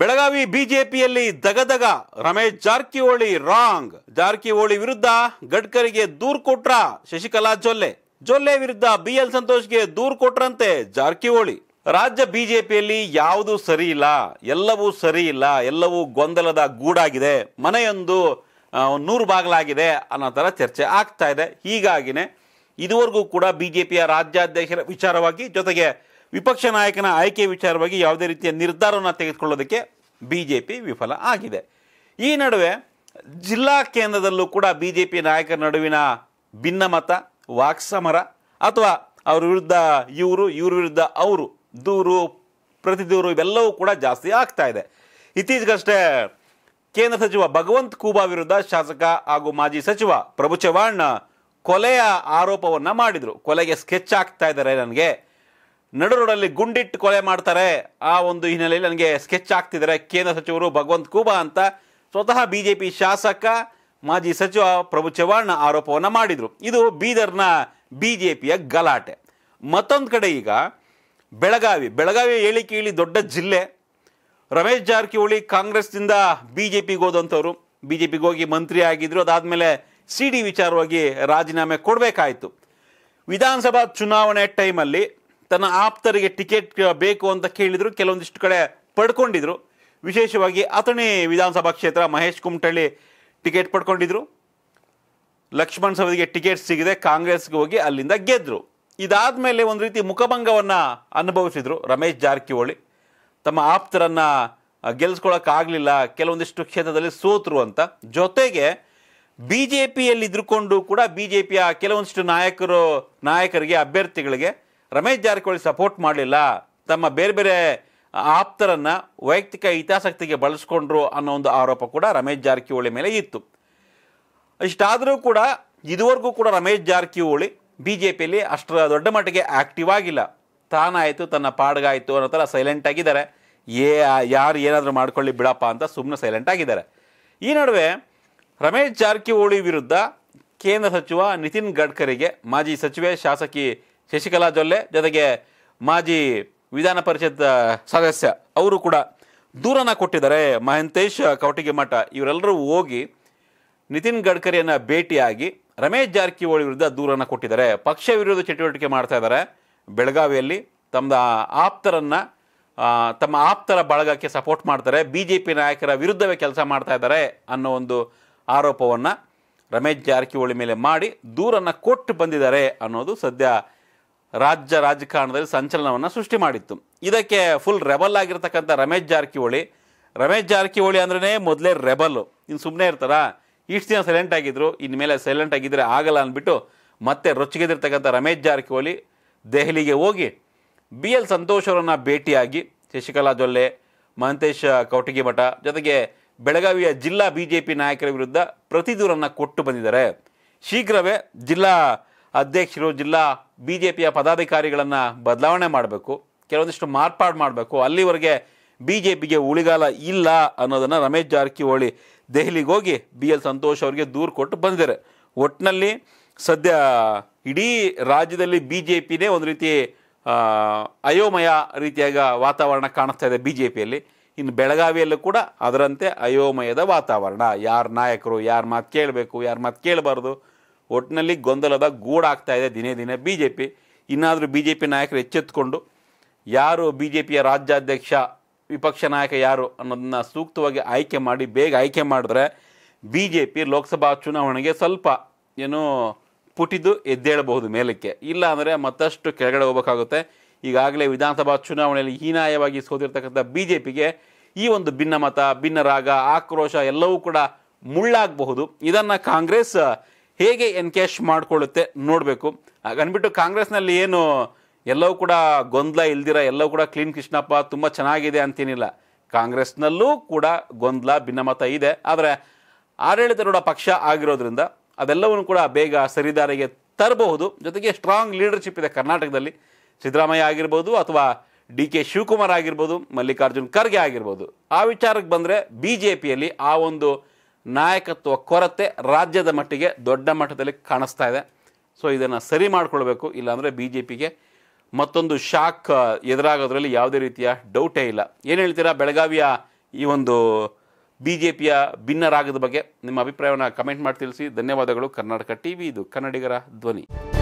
ಬೆಳಗಾವಿ ಬಿಜೆಪಿಯಲ್ಲಿ ದಗದಗ ರಮೇಶ್ ಜಾರಕಿಹೊಳಿ ರಾಂಗ್ ಜಾರಕಿಹೊಳಿ ವಿರುದ್ಧ ಗಡ್ಕರಿಗೆ ದೂರ್ ಕೊಟ್ರ ಶಶಿಕಲಾ ಜೊಲ್ಲೆ ಜೊಲ್ಲೆ ವಿರುದ್ಧ ಬಿ ಎಲ್ ಸಂತೋಷ್ಗೆ ದೂರ್ ಕೊಟ್ರಂತೆ ಜಾರಕಿಹೊಳಿ ರಾಜ್ಯ ಬಿಜೆಪಿಯಲ್ಲಿ ಯಾವುದು ಸರಿ ಇಲ್ಲ ಎಲ್ಲವೂ ಸರಿ ಇಲ್ಲ ಎಲ್ಲವೂ ಗೊಂದಲದ ಗೂಡಾಗಿದೆ ಮನೆಯೊಂದು ನೂರು ಬಾಗಿಲಾಗಿದೆ ಅನ್ನೋ ಥರ ಚರ್ಚೆ ಆಗ್ತಾ ಇದೆ ಹೀಗಾಗಿನೇ ಇದುವರೆಗೂ ಕೂಡ ಬಿಜೆಪಿಯ ರಾಜ್ಯಾಧ್ಯಕ್ಷರ ವಿಚಾರವಾಗಿ ಜೊತೆಗೆ ವಿಪಕ್ಷ ನಾಯಕನ ಆಯ್ಕೆ ವಿಚಾರವಾಗಿ ಯಾವುದೇ ರೀತಿಯ ನಿರ್ಧಾರವನ್ನು ತೆಗೆದುಕೊಳ್ಳೋದಕ್ಕೆ ಬಿ ಜೆ ಪಿ ವಿಫಲ ಆಗಿದೆ ಈ ನಡುವೆ ಜಿಲ್ಲಾ ಕೇಂದ್ರದಲ್ಲೂ ಕೂಡ ಬಿ ಜೆ ಪಿ ನಾಯಕರ ನಡುವಿನ ಭಿನ್ನಮತ ವಾಕ್ಸಮರ ಅಥವಾ ಅವ್ರ ವಿರುದ್ಧ ಇವರು ಇವ್ರ ವಿರುದ್ಧ ಅವರು ದೂರು ಪ್ರತಿದೂರು ಇವೆಲ್ಲವೂ ಕೂಡ ಜಾಸ್ತಿ ಆಗ್ತಾ ಇದೆ ಇತ್ತೀಚೆಗಷ್ಟೇ ಕೇಂದ್ರ ಸಚಿವ ಭಗವಂತ್ ಕೂಬಾ ವಿರುದ್ಧ ಶಾಸಕ ಹಾಗೂ ಮಾಜಿ ಸಚಿವ ಪ್ರಭು ಚವ್ಹಾಣ್ ಕೊಲೆಯ ಆರೋಪವನ್ನು ಮಾಡಿದರು ಕೊಲೆಗೆ ಸ್ಕೆಚ್ ಆಗ್ತಾ ಇದ್ದಾರೆ ನನಗೆ ನಡು ರೋಡಲ್ಲಿ ಗುಂಡಿಟ್ಟು ಕೊಲೆ ಮಾಡ್ತಾರೆ ಆ ಒಂದು ಹಿನ್ನೆಲೆಯಲ್ಲಿ ನನಗೆ ಸ್ಕೆಚ್ ಹಾಕ್ತಿದ್ದಾರೆ ಕೇಂದ್ರ ಸಚಿವರು ಭಗವಂತ್ ಕೂಬಾ ಅಂತ ಸ್ವತಃ ಬಿ ಜೆ ಪಿ ಶಾಸಕ ಮಾಜಿ ಸಚಿವ ಪ್ರಭು ಚವ್ಹಾಣ್ ಆರೋಪವನ್ನು ಮಾಡಿದರು ಇದು ಬೀದರ್ನ ಬಿ ಜೆ ಪಿಯ ಗಲಾಟೆ ಮತ್ತೊಂದು ಕಡೆ ಈಗ ಬೆಳಗಾವಿ ಬೆಳಗಾವಿ ಕೇಳಿ ದೊಡ್ಡ ಜಿಲ್ಲೆ ರಮೇಶ್ ಜಾರಕಿಹೊಳಿ ಕಾಂಗ್ರೆಸ್ನಿಂದ ಬಿ ಜೆ ಪಿಗೆ ಹೋದಂಥವ್ರು ಬಿ ಜೆ ಪಿಗೆ ಹೋಗಿ ಮಂತ್ರಿ ಆಗಿದ್ದರು ಅದಾದಮೇಲೆ ಸಿ ಡಿ ವಿಚಾರವಾಗಿ ರಾಜೀನಾಮೆ ಕೊಡಬೇಕಾಯಿತು ವಿಧಾನಸಭಾ ಚುನಾವಣೆ ಟೈಮಲ್ಲಿ ತನ್ನ ಆಪ್ತರಿಗೆ ಟಿಕೆಟ್ ಬೇಕು ಅಂತ ಕೇಳಿದ್ರು ಕೆಲವೊಂದಿಷ್ಟು ಕಡೆ ಪಡ್ಕೊಂಡಿದ್ರು ವಿಶೇಷವಾಗಿ ಅಥಣಿ ವಿಧಾನಸಭಾ ಕ್ಷೇತ್ರ ಮಹೇಶ್ ಕುಮಟಳ್ಳಿ ಟಿಕೆಟ್ ಪಡ್ಕೊಂಡಿದ್ರು ಲಕ್ಷ್ಮಣ್ ಸವದಿಗೆ ಟಿಕೆಟ್ ಸಿಗದೆ ಕಾಂಗ್ರೆಸ್ಗೆ ಹೋಗಿ ಅಲ್ಲಿಂದ ಗೆದ್ದರು ಇದಾದ ಮೇಲೆ ಒಂದು ರೀತಿ ಮುಖಭಂಗವನ್ನು ಅನುಭವಿಸಿದರು ರಮೇಶ್ ಜಾರಕಿಹೊಳಿ ತಮ್ಮ ಆಪ್ತರನ್ನು ಗೆಲ್ಲಿಸ್ಕೊಳ್ಳೋಕ್ಕಾಗಲಿಲ್ಲ ಕೆಲವೊಂದಿಷ್ಟು ಕ್ಷೇತ್ರದಲ್ಲಿ ಸೋತರು ಅಂತ ಜೊತೆಗೆ ಬಿ ಜೆ ಪಿಯಲ್ಲಿ ಇದ್ರುಕೊಂಡು ಕೂಡ ಬಿ ಜೆ ಪಿಯ ಕೆಲವೊಂದಿಷ್ಟು ನಾಯಕರು ನಾಯಕರಿಗೆ ಅಭ್ಯರ್ಥಿಗಳಿಗೆ ರಮೇಶ್ ಜಾರಕಿಹೊಳಿ ಸಪೋರ್ಟ್ ಮಾಡಲಿಲ್ಲ ತಮ್ಮ ಬೇರೆ ಬೇರೆ ಆಪ್ತರನ್ನು ವೈಯಕ್ತಿಕ ಹಿತಾಸಕ್ತಿಗೆ ಬಳಸ್ಕೊಂಡ್ರು ಅನ್ನೋ ಒಂದು ಆರೋಪ ಕೂಡ ರಮೇಶ್ ಜಾರಕಿಹೊಳಿ ಮೇಲೆ ಇತ್ತು ಇಷ್ಟಾದರೂ ಕೂಡ ಇದುವರೆಗೂ ಕೂಡ ರಮೇಶ್ ಜಾರಕಿಹೊಳಿ ಬಿ ಜೆ ಪಿಯಲ್ಲಿ ಅಷ್ಟರ ದೊಡ್ಡ ಮಟ್ಟಿಗೆ ಆ್ಯಕ್ಟಿವ್ ಆಗಿಲ್ಲ ತಾನಾಯಿತು ತನ್ನ ಪಾಡ್ಗಾಯಿತು ಅನ್ನೋ ಥರ ಸೈಲೆಂಟ್ ಆಗಿದ್ದಾರೆ ಏ ಯಾರು ಏನಾದರೂ ಮಾಡ್ಕೊಳ್ಳಿ ಬಿಡಪ್ಪ ಅಂತ ಸುಮ್ಮನೆ ಸೈಲೆಂಟ್ ಆಗಿದ್ದಾರೆ ಈ ನಡುವೆ ರಮೇಶ್ ಜಾರಕಿಹೊಳಿ ವಿರುದ್ಧ ಕೇಂದ್ರ ಸಚಿವ ನಿತಿನ್ ಗಡ್ಕರಿಗೆ ಮಾಜಿ ಸಚಿವೆ ಶಾಸಕಿ ಶಶಿಕಲಾ ಜೊಲ್ಲೆ ಜೊತೆಗೆ ಮಾಜಿ ವಿಧಾನ ಪರಿಷತ್ ಸದಸ್ಯ ಅವರು ಕೂಡ ದೂರನ ಕೊಟ್ಟಿದ್ದಾರೆ ಮಹಂತೇಶ್ ಕವಟಿಗೆಮಠ ಇವರೆಲ್ಲರೂ ಹೋಗಿ ನಿತಿನ್ ಗಡ್ಕರಿಯನ್ನು ಭೇಟಿಯಾಗಿ ರಮೇಶ್ ಜಾರಕಿಹೊಳಿ ವಿರುದ್ಧ ದೂರನ್ನು ಕೊಟ್ಟಿದ್ದಾರೆ ಪಕ್ಷ ವಿರೋಧ ಚಟುವಟಿಕೆ ಮಾಡ್ತಾ ಇದ್ದಾರೆ ಬೆಳಗಾವಿಯಲ್ಲಿ ತಮ್ಮ ಆಪ್ತರನ್ನು ತಮ್ಮ ಆಪ್ತರ ಬಳಗಕ್ಕೆ ಸಪೋರ್ಟ್ ಮಾಡ್ತಾರೆ ಬಿ ಜೆ ಪಿ ನಾಯಕರ ವಿರುದ್ಧವೇ ಕೆಲಸ ಮಾಡ್ತಾ ಇದ್ದಾರೆ ಅನ್ನೋ ಒಂದು ಆರೋಪವನ್ನು ರಮೇಶ್ ಜಾರಕಿಹೊಳಿ ಮೇಲೆ ಮಾಡಿ ದೂರನ್ನು ಕೊಟ್ಟು ಬಂದಿದ್ದಾರೆ ಅನ್ನೋದು ಸದ್ಯ ರಾಜ್ಯ ರಾಜಕಾರಣದಲ್ಲಿ ಸಂಚಲನವನ್ನು ಸೃಷ್ಟಿ ಮಾಡಿತ್ತು ಇದಕ್ಕೆ ಫುಲ್ ರೆಬಲ್ ಆಗಿರ್ತಕ್ಕಂಥ ರಮೇಶ್ ಜಾರಕಿಹೊಳಿ ರಮೇಶ್ ಜಾರಕಿಹೊಳಿ ಅಂದ್ರೇ ಮೊದಲೇ ರೆಬಲ್ ಇನ್ನು ಸುಮ್ಮನೆ ಇರ್ತಾರಾ ಇಷ್ಟು ದಿನ ಸೈಲೆಂಟ್ ಆಗಿದ್ದರು ಮೇಲೆ ಸೈಲೆಂಟ್ ಆಗಿದ್ದರೆ ಆಗಲ್ಲ ಅಂದ್ಬಿಟ್ಟು ಮತ್ತೆ ರೊಚ್ಚಿಗೆದಿರ್ತಕ್ಕಂಥ ರಮೇಶ್ ಜಾರಕಿಹೊಳಿ ದೆಹಲಿಗೆ ಹೋಗಿ ಬಿ ಎಲ್ ಸಂತೋಷ್ ಅವರನ್ನು ಭೇಟಿಯಾಗಿ ಶಶಿಕಲಾ ಜೊಲ್ಲೆ ಮಹಂತೇಶ್ ಕೌಟಗಿಮಠ ಜೊತೆಗೆ ಬೆಳಗಾವಿಯ ಜಿಲ್ಲಾ ಬಿ ಜೆ ಪಿ ನಾಯಕರ ವಿರುದ್ಧ ಪ್ರತಿದೂರನ್ನು ಕೊಟ್ಟು ಬಂದಿದ್ದಾರೆ ಶೀಘ್ರವೇ ಜಿಲ್ಲಾ ಅಧ್ಯಕ್ಷರು ಜಿಲ್ಲಾ ಬಿ ಜೆ ಪಿಯ ಪದಾಧಿಕಾರಿಗಳನ್ನು ಬದಲಾವಣೆ ಮಾಡಬೇಕು ಕೆಲವೊಂದಿಷ್ಟು ಮಾರ್ಪಾಡು ಮಾಡಬೇಕು ಅಲ್ಲಿವರೆಗೆ ಬಿ ಜೆ ಪಿಗೆ ಉಳಿಗಾಲ ಇಲ್ಲ ಅನ್ನೋದನ್ನು ರಮೇಶ್ ಜಾರಕಿಹೊಳಿ ದೆಹಲಿಗೆ ಹೋಗಿ ಬಿ ಎಲ್ ಸಂತೋಷ್ ಅವರಿಗೆ ದೂರು ಕೊಟ್ಟು ಬಂದಿದ್ದಾರೆ ಒಟ್ಟಿನಲ್ಲಿ ಸದ್ಯ ಇಡೀ ರಾಜ್ಯದಲ್ಲಿ ಬಿ ಜೆ ಪಿನೇ ಒಂದು ರೀತಿ ಅಯೋಮಯ ರೀತಿಯಾಗ ವಾತಾವರಣ ಕಾಣಿಸ್ತಾ ಇದೆ ಬಿ ಜೆ ಪಿಯಲ್ಲಿ ಇನ್ನು ಬೆಳಗಾವಿಯಲ್ಲೂ ಕೂಡ ಅದರಂತೆ ಅಯೋಮಯದ ವಾತಾವರಣ ಯಾರ ನಾಯಕರು ಯಾರ ಮಾತು ಕೇಳಬೇಕು ಯಾರ ಮಾತು ಕೇಳಬಾರ್ದು ಒಟ್ಟಿನಲ್ಲಿ ಗೊಂದಲದ ಗೂಡಾಗ್ತಾ ಇದೆ ದಿನೇ ದಿನೇ ಬಿ ಜೆ ಪಿ ಇನ್ನಾದರೂ ಬಿ ಜೆ ಪಿ ನಾಯಕರು ಎಚ್ಚೆತ್ತುಕೊಂಡು ಯಾರು ಬಿ ಜೆ ಪಿಯ ರಾಜ್ಯಾಧ್ಯಕ್ಷ ವಿಪಕ್ಷ ನಾಯಕ ಯಾರು ಅನ್ನೋದನ್ನ ಸೂಕ್ತವಾಗಿ ಆಯ್ಕೆ ಮಾಡಿ ಬೇಗ ಆಯ್ಕೆ ಮಾಡಿದ್ರೆ ಬಿ ಜೆ ಪಿ ಲೋಕಸಭಾ ಚುನಾವಣೆಗೆ ಸ್ವಲ್ಪ ಏನು ಪುಟಿದು ಎದ್ದೇಳಬಹುದು ಮೇಲಕ್ಕೆ ಇಲ್ಲ ಅಂದರೆ ಮತ್ತಷ್ಟು ಕೆಳಗಡೆ ಹೋಗಬೇಕಾಗುತ್ತೆ ಈಗಾಗಲೇ ವಿಧಾನಸಭಾ ಚುನಾವಣೆಯಲ್ಲಿ ಹೀನಾಯವಾಗಿ ಸೋತಿರ್ತಕ್ಕಂಥ ಬಿ ಜೆ ಪಿಗೆ ಈ ಒಂದು ಭಿನ್ನಮತ ಭಿನ್ನರಾಗ ಆಕ್ರೋಶ ಎಲ್ಲವೂ ಕೂಡ ಮುಳ್ಳಾಗಬಹುದು ಇದನ್ನು ಕಾಂಗ್ರೆಸ್ ಹೇಗೆ ಎನ್ಕ್ಯಾಶ್ ಮಾಡಿಕೊಳ್ಳುತ್ತೆ ನೋಡಬೇಕು ಹಾಗನ್ಬಿಟ್ಟು ಕಾಂಗ್ರೆಸ್ನಲ್ಲಿ ಏನು ಎಲ್ಲವೂ ಕೂಡ ಗೊಂದಲ ಇಲ್ದಿರ ಎಲ್ಲವೂ ಕೂಡ ಕ್ಲೀನ್ ಕೃಷ್ಣಪ್ಪ ತುಂಬ ಚೆನ್ನಾಗಿದೆ ಅಂತೇನಿಲ್ಲ ಕಾಂಗ್ರೆಸ್ನಲ್ಲೂ ಕೂಡ ಗೊಂದಲ ಭಿನ್ನಮತ ಇದೆ ಆದರೆ ನೋಡೋ ಪಕ್ಷ ಆಗಿರೋದ್ರಿಂದ ಅದೆಲ್ಲವನ್ನು ಕೂಡ ಬೇಗ ಸರಿದಾರಿಗೆ ತರಬಹುದು ಜೊತೆಗೆ ಸ್ಟ್ರಾಂಗ್ ಲೀಡರ್ಶಿಪ್ ಇದೆ ಕರ್ನಾಟಕದಲ್ಲಿ ಸಿದ್ದರಾಮಯ್ಯ ಆಗಿರ್ಬೋದು ಅಥವಾ ಡಿ ಕೆ ಶಿವಕುಮಾರ್ ಆಗಿರ್ಬೋದು ಮಲ್ಲಿಕಾರ್ಜುನ್ ಖರ್ಗೆ ಆಗಿರ್ಬೋದು ಆ ವಿಚಾರಕ್ಕೆ ಬಂದರೆ ಬಿ ಜೆ ಪಿಯಲ್ಲಿ ಆ ಒಂದು ನಾಯಕತ್ವ ಕೊರತೆ ರಾಜ್ಯದ ಮಟ್ಟಿಗೆ ದೊಡ್ಡ ಮಟ್ಟದಲ್ಲಿ ಕಾಣಿಸ್ತಾ ಇದೆ ಸೊ ಇದನ್ನು ಸರಿ ಮಾಡಿಕೊಳ್ಬೇಕು ಇಲ್ಲಾಂದರೆ ಬಿ ಜೆ ಪಿಗೆ ಮತ್ತೊಂದು ಶಾಕ್ ಎದುರಾಗೋದ್ರಲ್ಲಿ ಯಾವುದೇ ರೀತಿಯ ಡೌಟೇ ಇಲ್ಲ ಏನು ಹೇಳ್ತೀರಾ ಬೆಳಗಾವಿಯ ಈ ಒಂದು ಬಿ ಜೆ ಪಿಯ ಭಿನ್ನರಾಗದ ಬಗ್ಗೆ ನಿಮ್ಮ ಅಭಿಪ್ರಾಯವನ್ನು ಕಮೆಂಟ್ ಮಾಡಿ ತಿಳಿಸಿ ಧನ್ಯವಾದಗಳು ಕರ್ನಾಟಕ ಟಿ ವಿ ಇದು ಕನ್ನಡಿಗರ ಧ್ವನಿ